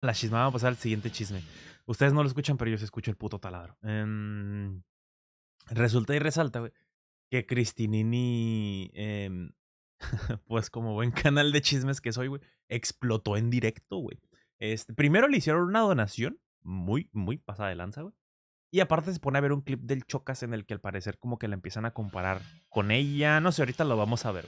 la chisma. Vamos a pasar al siguiente chisme. Ustedes no lo escuchan, pero yo se escucho el puto taladro. Em, resulta y resalta, güey, que Cristinini, em, pues como buen canal de chismes que soy, güey, explotó en directo, güey. Este, primero le hicieron una donación, muy, muy pasada de lanza, güey. Y aparte se pone a ver un clip del Chocas en el que al parecer como que la empiezan a comparar con ella. No sé, ahorita lo vamos a ver.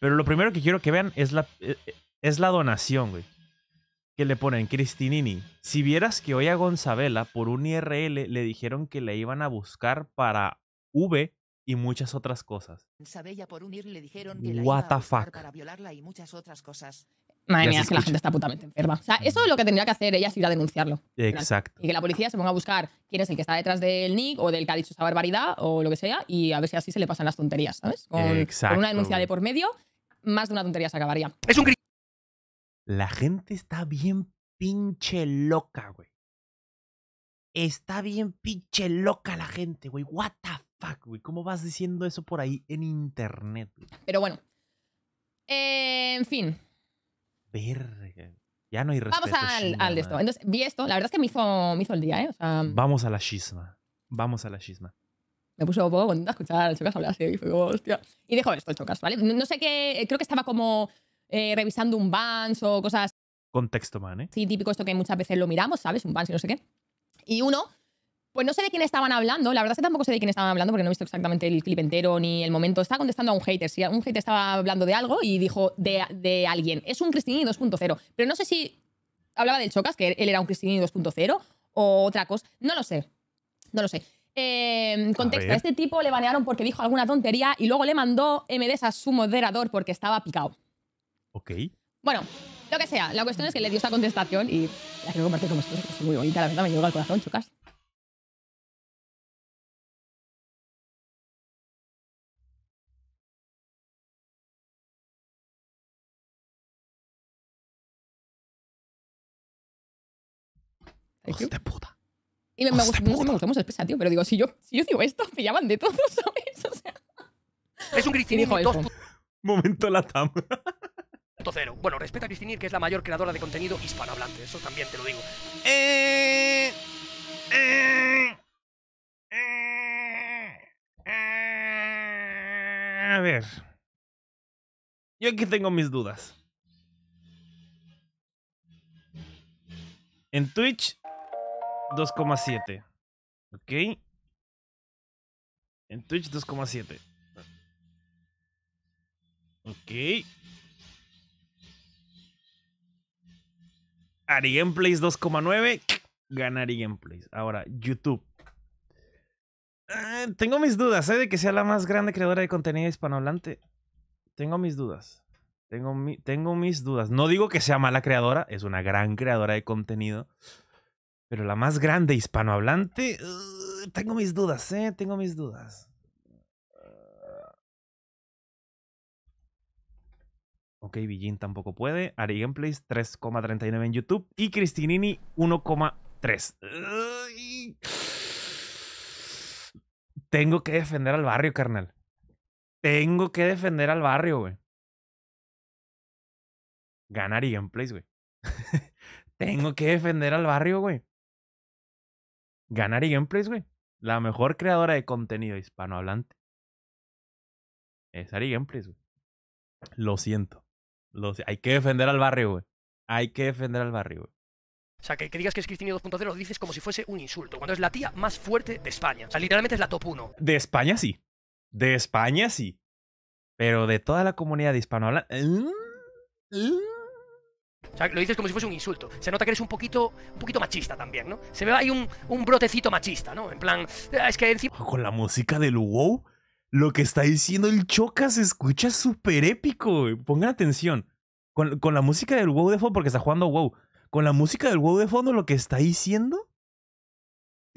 Pero lo primero que quiero que vean es la, e, e, es la donación, güey que le ponen Cristinini. Si vieras que hoy a Gonzabela por un IRL le dijeron que le iban a buscar para V y muchas otras cosas. le a y muchas otras cosas. Madre mía, es que la gente está putamente enferma. O sea, mm. eso es lo que tendría que hacer ella es ir a denunciarlo. Exacto. Y que la policía se ponga a buscar quién es el que está detrás del nick o del que ha dicho esa barbaridad o lo que sea y a ver si así se le pasan las tonterías, ¿sabes? Con, Exacto. con una denuncia de por medio, más de una tontería se acabaría. Es un la gente está bien pinche loca, güey. Está bien pinche loca la gente, güey. What the fuck, güey. ¿Cómo vas diciendo eso por ahí en internet? Güey? Pero bueno. Eh, en fin. Verga. Ya no hay respeto. Vamos al, al de esto. Entonces, vi esto. La verdad es que me hizo, me hizo el día, ¿eh? Vamos a la chisma. Vamos a la chisma. Me puso un poco contenta escuchar al Chocas hablar así. Y fue hostia. Y dejo esto, Chocas, ¿vale? no sé qué. Creo que estaba como eh, revisando un bans o cosas. Contexto man, Sí, típico esto que muchas veces lo miramos, ¿sabes? Un bans y no sé qué. Y uno, pues no sé de quién estaban hablando, la verdad es que tampoco sé de quién estaban hablando porque no he visto exactamente el clip entero ni el momento. Estaba contestando a un hater, si un hater estaba hablando de algo y dijo de, alguien. Es un Cristini 2.0, pero no sé si hablaba del Chocas, que él era un Cristini 2.0 o otra cosa, no lo sé, no lo sé. Em, contexto, este tipo le banearon porque dijo alguna tontería y luego le mandó MDs a su moderador porque estaba picado. Ok. Bueno, lo que sea. La cuestión es que le dio esta contestación y la quiero compartir con vosotros. Es muy bonita, la verdad, me llega al corazón, chocas. Hostia puta. Y me, me gusta no me gusta expresa, tío, pero digo, si yo, si yo digo esto, me llaman de todos ¿sabes? O sea. Es un cristianismo. Momento la Latam. Bueno, respeta a Cristinir, que es la mayor creadora de contenido hispanohablante. Eso también te lo digo. Eh, eh, eh, a ver. Yo aquí tengo mis dudas. En Twitch, 2,7. Ok. En Twitch, 2,7. Ok. Ari Gameplays 2,9 gana Ahora, YouTube. Ah, tengo mis dudas, ¿eh? De que sea la más grande creadora de contenido hispanohablante. Tengo mis dudas. Tengo, tengo mis dudas. No digo que sea mala creadora, es una gran creadora de contenido. Pero la más grande hispanohablante, uh, tengo mis dudas, ¿eh? Tengo mis dudas. Ok, Villín tampoco puede. Ari Gameplays 3,39 en YouTube. Y Cristinini 1,3. Tengo que defender al barrio, carnal. Tengo que defender al barrio, güey. Ganar y Gameplays, güey. Tengo que defender al barrio, güey. Ganar y Gameplays, güey. La mejor creadora de contenido hispanohablante. Es Ari Gameplays, güey. Lo siento hay que defender al barrio, güey. Hay que defender al barrio, güey. O sea, que, digas que es Cristina 2.0 lo dices como si fuese un insulto, cuando es la tía más fuerte de España. O sea, literalmente es la top 1. De España sí. De España sí. Pero de toda la comunidad hispanohablante... O sea, lo dices como si fuese un insulto. Se nota que eres un poquito, un poquito machista también, ¿no? Se ve ahí un, un brotecito machista, ¿no? En plan, ah, es que encima... Con la música del WoW lo que está diciendo el Choca se escucha súper épico. Pongan atención. con, la música del WoW de fondo, porque está jugando WoW. Con la música del WoW de fondo, lo que está diciendo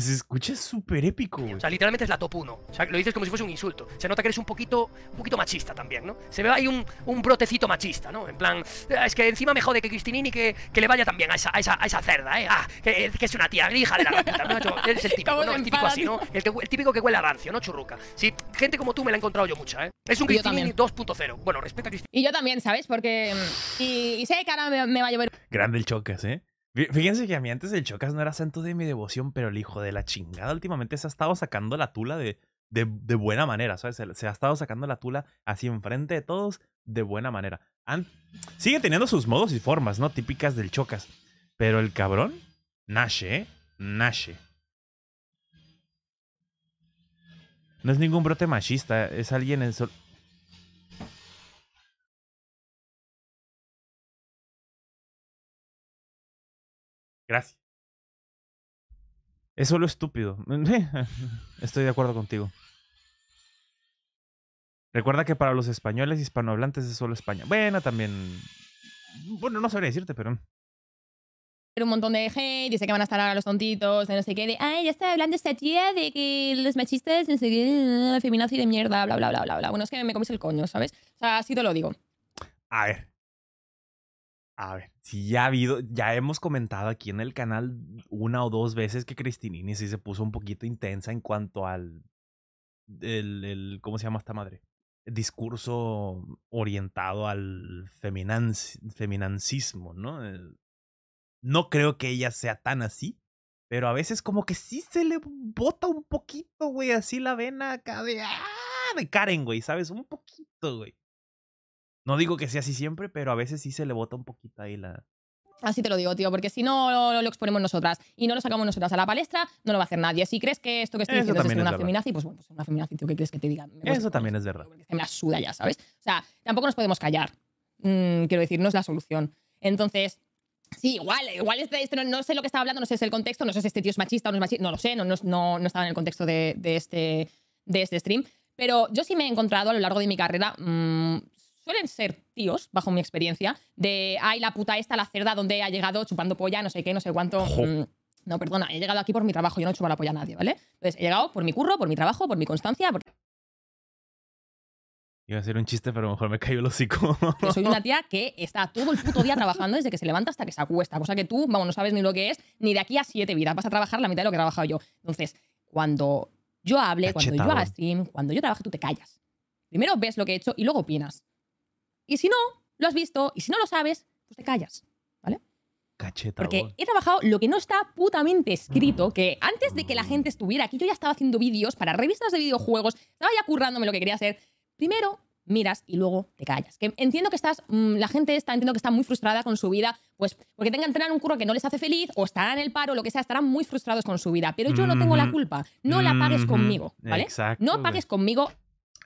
se escucha súper épico. O sea, literalmente es la top 1. O sea, lo dices como si fuese un insulto. Se nota que eres un poquito, un poquito machista también, ¿no? Se ve ahí un, brotecito machista, ¿no? En plan, ah, es que encima me jode que Cristinini que, que le vaya también a esa, a esa, cerda, ¿eh? Ah, eh, que, es una tía grija de la el típico, El típico así, ¿no? El, que, típico que huele a rancio, ¿no? Churruca. Sí, gente como tú me la he encontrado yo mucha, ¿eh? Es un Cristinini 2.0. Bueno, respeto a Cristinini. Y yo también, ¿sabes? Porque... Mm, y, sé que ahora me, va a llover... Grande el choque, ¿eh? Fíjense que a mí antes el Chocas no era santo de mi devoción, pero el hijo de la chingada últimamente se ha estado sacando la tula de, buena manera, ¿sabes? Se, ha estado sacando la tula así enfrente de todos de buena manera. sigue teniendo sus modos y formas, ¿no? Típicas del Chocas. Pero el cabrón, nashe, ¿eh? No es ningún brote machista, es alguien en... Sol Gracias. Es solo estúpido. Estoy de acuerdo contigo. Recuerda que para los españoles hispanohablantes es solo España. Bueno, también. Bueno, no sabría decirte, pero. Pero un montón de hate, dice que van a estar a los tontitos, de no sé qué, de. Ay, ya está hablando esta tía de que los machistas, no sé de mierda, bla, bla, bla, bla, bla. Bueno, es que me comís el coño, ¿sabes? O sea, así te lo digo. A ver. A ver, sí, ya ha habido, ya hemos comentado aquí en el canal una o dos veces que Cristinini sí se puso un poquito intensa en cuanto al. El, ¿Cómo se llama esta madre? discurso orientado al feminancismo, ¿no? no creo que ella sea tan así, pero a veces como que sí se le bota un poquito, güey, así la vena acá de. ¡ah! de Karen, güey, ¿sabes? Un poquito, güey. No digo que sea así siempre, pero a veces sí se le bota un poquito ahí la, Así te lo digo, tío, porque si no lo, exponemos nosotras y no lo sacamos nosotras a la palestra, no lo va a hacer nadie. Si crees que esto que estoy diciendo es una feminazi, pues bueno, pues una feminazi, tío, ¿qué crees que te diga? Eso también es verdad. me asuda ya, ¿sabes? O sea, tampoco nos podemos callar. Mm, quiero decir, no es la solución. Entonces, sí, igual, igual este, este no, sé lo que estaba hablando, no sé si es el contexto, no sé si este tío es machista o no es machista, no lo sé, no, no, estaba en el contexto de, este, de este stream. Pero yo sí me he encontrado a lo largo de mi carrera mm, suelen ser tíos, bajo mi experiencia, de, ay, la puta esta, la cerda, donde ha llegado chupando polla, no sé qué, no sé cuánto. Mm, no, perdona, he llegado aquí por mi trabajo, yo no he chupado la polla a nadie, ¿vale? Entonces, he llegado por mi curro, por mi trabajo, por mi constancia, Iba a ser un chiste, pero a lo mejor me cayó el hocico. soy una tía que está todo el puto día trabajando desde que se levanta hasta que se acuesta. Cosa que tú, vamos, no sabes ni lo que es, ni de aquí a siete vidas. Vas a trabajar la mitad de lo que he trabajado yo. Entonces, cuando yo hable, cuando yo haga stream, cuando yo trabajo, tú te callas. Primero ves lo que he hecho y luego opinas. Y si no, lo has visto, y si no lo sabes, pues te callas, ¿vale? Cacheta. Porque he trabajado lo que no está putamente escrito, que antes de que la mm. gente estuviera aquí, yo ya estaba haciendo vídeos para revistas de videojuegos, estaba ya currándome lo que quería hacer. Primero miras y luego te callas. Que entiendo que estás, mm, la gente está, entiendo que está muy frustrada con su vida, pues porque tengan entrenar un curro que no les hace feliz o estarán en el paro, lo que sea, estarán muy frustrados con su vida. Pero yo no tengo la culpa. No la pagues conmigo, ¿vale? no pagues conmigo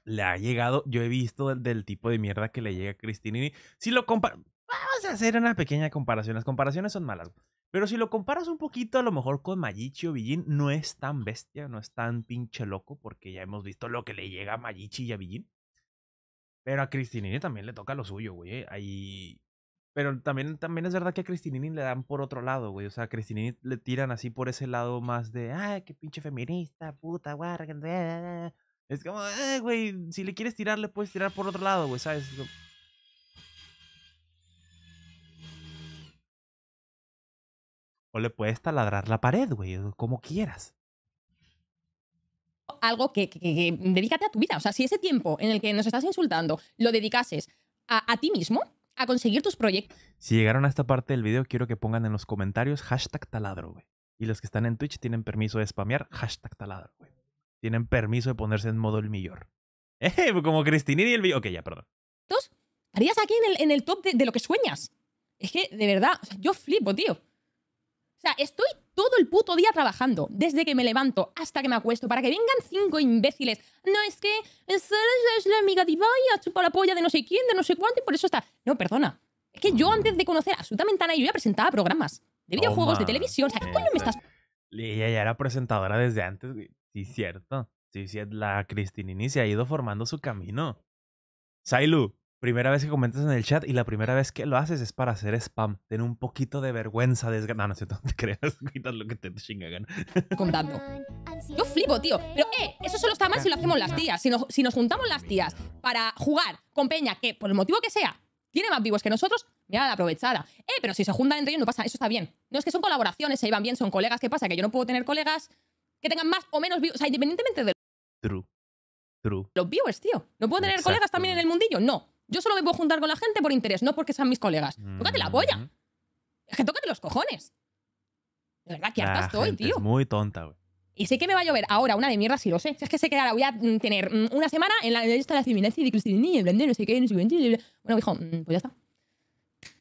le ha llegado, yo he visto del, tipo de mierda que le llega a Cristinini. Si lo comparas, vamos a hacer una pequeña comparación, las comparaciones son malas, pero si lo comparas un poquito a lo mejor con Mayichi o Villin, no es tan bestia, no es tan pinche loco, porque ya hemos visto lo que le llega a Mayichi y a Villin. Pero a Cristinini también le toca lo suyo, güey. Ahí... Pero también, también es verdad que a Cristinini le dan por otro lado, güey. O sea, a Cristinini le tiran así por ese lado más de, ay, qué pinche feminista, puta, guarda. Es como, eh, güey, si le quieres tirar, le puedes tirar por otro lado, güey, ¿sabes? O le puedes taladrar la pared, güey, como quieras. Algo que, dedícate a tu vida. O sea, si ese tiempo en el que nos estás insultando lo dedicases a, a ti mismo, a conseguir tus proyectos. Si llegaron a esta parte del video, quiero que pongan en los comentarios hashtag taladro, güey. Y los que están en Twitch tienen permiso de spamear hashtag taladro, güey tienen permiso de ponerse en modo el millor. Eh, pues como Cristinini y el millor. Ok, ya, perdón. Entonces, Harías aquí en el, top de, lo que sueñas. Es que, de verdad, yo flipo, tío. O sea, estoy todo el puto día trabajando, desde que me levanto hasta que me acuesto, para que vengan cinco imbéciles. No, es que es, es la amiga de Ibai, chupa la polla de no sé quién, de no sé cuánto, y por eso está. No, perdona. Es que yo mm. antes de conocer a nadie yo ya presentaba programas de videojuegos, de televisión. O sea, ¿qué coño me eh, estás...? Eh, ella ya era presentadora desde antes. Sí, cierto. Sí, sí, la Cristinini se ha ido formando su camino. Sailu, primera vez que comentas en el chat y la primera vez que lo haces es para hacer spam. Ten un poquito de vergüenza, desgana. No, sé, tú te creas, quitas lo que te chingagan. Contando. Yo flipo, tío. Pero, eh, eso solo está mal si lo hacemos las tías. Si nos, si nos juntamos las tías para jugar con Peña, que por el motivo que sea, tiene más vivos que nosotros, mira la aprovechada. Eh, pero si se juntan entre ellos no pasa, eso está bien. No es que son colaboraciones, se iban bien, son colegas, ¿qué pasa? Que yo no puedo tener colegas que tengan más o menos views. O sea, independientemente de True. True. los viewers, tío. ¿No puedo tener colegas también en el mundillo? No. Yo solo me puedo juntar con la gente por interés, no porque sean mis colegas. Tócate la polla. Mm. Es que tócate los cojones. De verdad, que harta estoy, tío. Es muy tonta, güey. Y sé que me va a llover ahora una de mierda si lo sé. Si es que sé que ahora voy a mm, tener mm, una semana en la lista de la civilización. y de Cristina y no sé qué, no sé qué. Bueno, hijo, pues ya está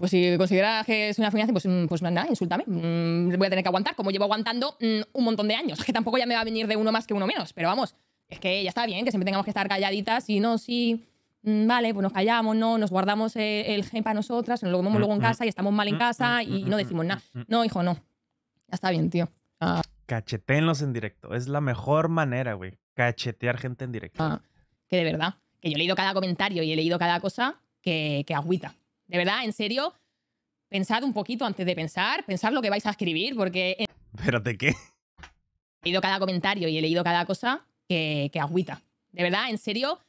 pues si consideras que es una feminazi, pues, mm, pues, nada, insultame. Mm, voy a tener que aguantar, como llevo aguantando mm, un montón de años. Que tampoco ya me va a venir de uno más que uno menos. Pero vamos, es que ya está bien, que siempre tengamos que estar calladitas y no, sí. Vale, pues nos callamos, no, nos guardamos el, gen para nosotras, nos lo comemos luego en casa y estamos mal en casa y no decimos nada. No, hijo, no. Ya está bien, tío. Ah. en directo. Es la mejor manera, güey. Cachetear gente en directo. Ah, que de verdad. Que yo he leído cada comentario y he leído cada cosa que, que agüita. De verdad, en serio, pensad un poquito antes de pensar, pensad lo que vais a escribir, porque... Espérate, ¿qué? He leído cada comentario y he leído cada cosa que, agüita. De verdad, en serio,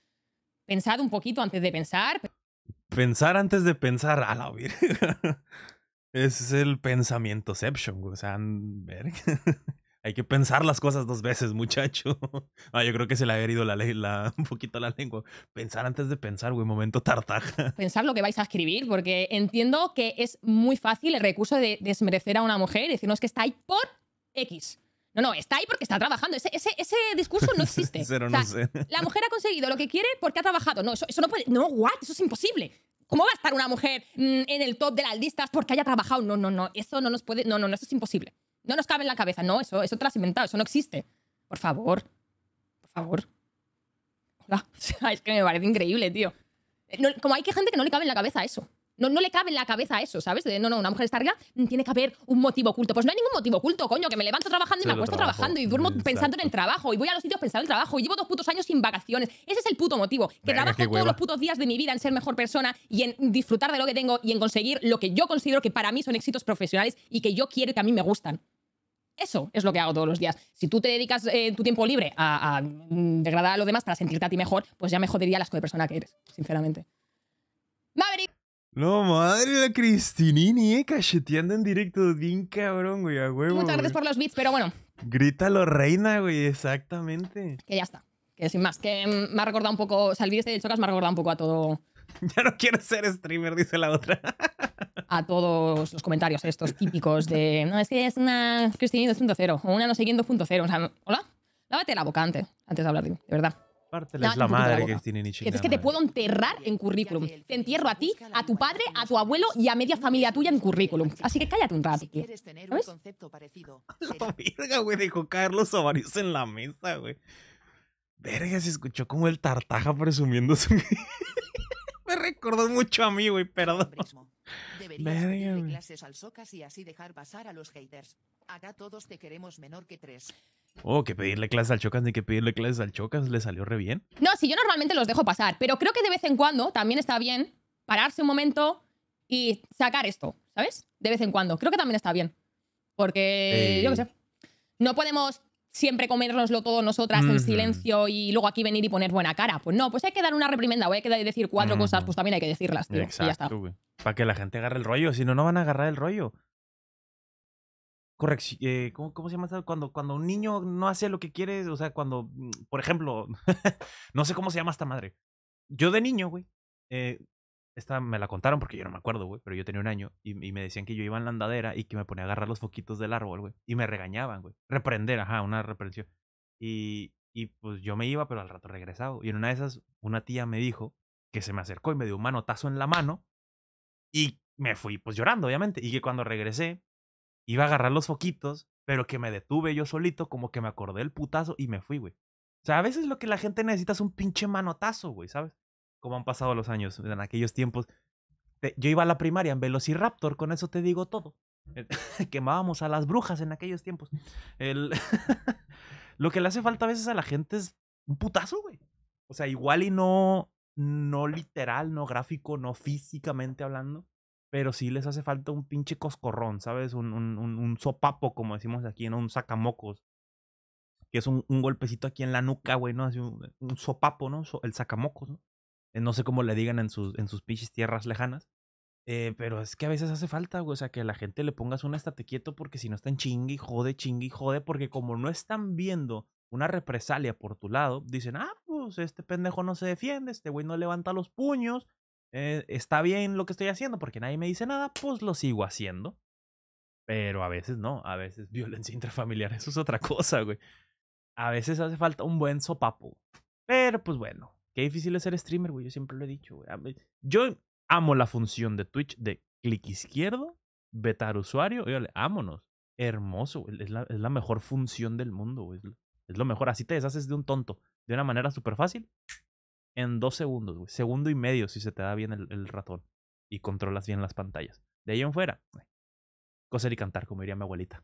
pensad un poquito antes de pensar. Pensar antes de pensar, a la Es el pensamientoception, o sea, ver... Hay que pensar las cosas dos veces, muchacho. Ah, yo creo que se le ha herido la, la, un poquito la lengua. Pensar antes de pensar, güey, momento tartaja. Pensar lo que vais a escribir, porque entiendo que es muy fácil el recurso de desmerecer a una mujer y decirnos que está ahí por X. No, no, está ahí porque está trabajando. Ese, discurso no existe. Cero, no sé. La mujer ha conseguido lo que quiere porque ha trabajado. No, eso, no puede. No, what? Eso es imposible. ¿Cómo va a estar una mujer mm, en el top de las listas porque haya trabajado? No, no, no. Eso no nos puede. No, no, no. Eso es imposible no nos cabe en la cabeza. No, eso, eso te inventado, eso no existe. Por favor, por favor. Hola, es que me parece increíble, tío. Eh, como hay que gente que no le cabe en la cabeza eso. No, no le cabe en la cabeza eso, ¿sabes? no, no, una mujer larga mm, tiene que haber un motivo oculto. Pues no hay ningún motivo oculto, coño, que me levanto trabajando y me acuesto trabajando y duermo mm, pensando en el trabajo y voy a los sitios pensando en el trabajo y llevo dos putos años sin vacaciones. Ese es el puto motivo. Que trabajo todos los putos días de mi vida en ser mejor persona y en disfrutar de lo que tengo y en conseguir lo que yo considero que para mí son éxitos profesionales y que yo quiero y que a mí me gustan. Eso es lo que hago todos los días. Si tú te dedicas eh, tu tiempo libre a, mm, degradar a lo demás para sentirte a ti mejor, pues ya me diría las asco de persona que eres, sinceramente. No, madre, la Cristinini, eh, cacheteando en directo, bien cabrón, güey, a huevo. Muchas gracias por los beats, pero bueno. Grítalo, reina, güey, exactamente. Que ya está, que sin más, que me ha recordado un poco, o este de Chocas me ha recordado un poco a todo... ya no quiero ser streamer, dice la otra. a todos los comentarios estos típicos de, no, es que es una Cristinini 2.0 o una no sé quién 2.0, o sea, ¿hola? Lávate la boca antes, antes de hablar, de verdad es la madre, Es que te puedo enterrar en currículum. Te entierro a ti, a tu padre, a tu abuelo y a media familia tuya en currículum. Así que cállate un rato. Si La verga, güey, dejó caer los ovarios en la mesa, güey. Verga, se escuchó como el tartaja presumiéndose. Me recordó mucho a mí, güey, perdón. Deberías pedirle clases al Socas y así dejar pasar a los haters. Acá todos te queremos menor que tres. Oh, que pedirle clases al Chocas ni que pedirle clases al Chocas le salió re bien. No, si yo normalmente los dejo pasar, pero creo que de vez en cuando también está bien pararse un momento y sacar esto, ¿sabes? De vez en cuando. Creo que también está bien. Porque, yo qué sé. No podemos siempre comérnoslo todo nosotras en silencio y luego aquí venir y poner buena cara. Pues no, pues hay que dar una reprimenda o hay que decir cuatro cosas, pues también hay que decirlas, ya está. Para que la gente agarre el rollo, si no, no van a agarrar el rollo. Corrección. Eh, ¿cómo, se llama? Cuando, cuando un niño no hace lo que quiere, o sea, cuando, mm, por ejemplo, no sé cómo se llama esta madre. Yo de niño, güey, eh, esta me la contaron porque yo no me acuerdo, güey, pero yo tenía un año y, me decían que yo iba en la andadera y que me ponía a agarrar los foquitos del árbol, güey, y me regañaban, güey. Reprender, ajá, una reprensión. Y, y pues yo me iba, pero al rato regresaba. Y en una de esas, una tía me dijo que se me acercó y me dio un manotazo en la mano y me fui, pues llorando, obviamente. Y que cuando regresé, iba a agarrar los foquitos, pero que me detuve yo solito, como que me acordé el putazo y me fui, güey. O sea, a veces lo que la gente necesita es un pinche manotazo, güey, ¿sabes? Como han pasado los años. En aquellos tiempos, yo iba a la primaria en Velociraptor, con eso te digo todo. Eh, quemábamos a las brujas en aquellos tiempos. El... Lo que le hace falta a veces a la gente es un putazo, güey. O sea, igual y no, no literal, no gráfico, no físicamente hablando, pero sí les hace falta un pinche coscorrón, ¿sabes? Un, un, un, sopapo, como decimos aquí, ¿no? Un sacamocos. Que es un, golpecito aquí en la nuca, güey, ¿no? un, sopapo, ¿no? el sacamocos, ¿no? Eh, no sé cómo le digan en sus, en sus pinches tierras lejanas. Eh, pero es que a veces hace falta, güey. O sea, que a la gente le pongas un estate quieto porque si no están chingue y jode, chingue y jode. Porque como no están viendo una represalia por tu lado, dicen, ah, pues este pendejo no se defiende, este güey no levanta los puños. Eh, está bien lo que estoy haciendo porque nadie me dice nada, pues lo sigo haciendo. Pero a veces no, a veces violencia intrafamiliar, eso es otra cosa, güey. A veces hace falta un buen sopapo. Pero pues bueno, Qué difícil es ser streamer, güey. Yo siempre lo he dicho, güey. Yo amo la función de Twitch de clic izquierdo, vetar usuario. Oye, vámonos. Hermoso, Es la, mejor función del mundo, güey. Es lo mejor. Así te deshaces de un tonto. De una manera súper fácil. En dos segundos, güey. Segundo y medio si se te da bien el, ratón. Y controlas bien las pantallas. De ahí en fuera, coser y cantar, como diría mi abuelita.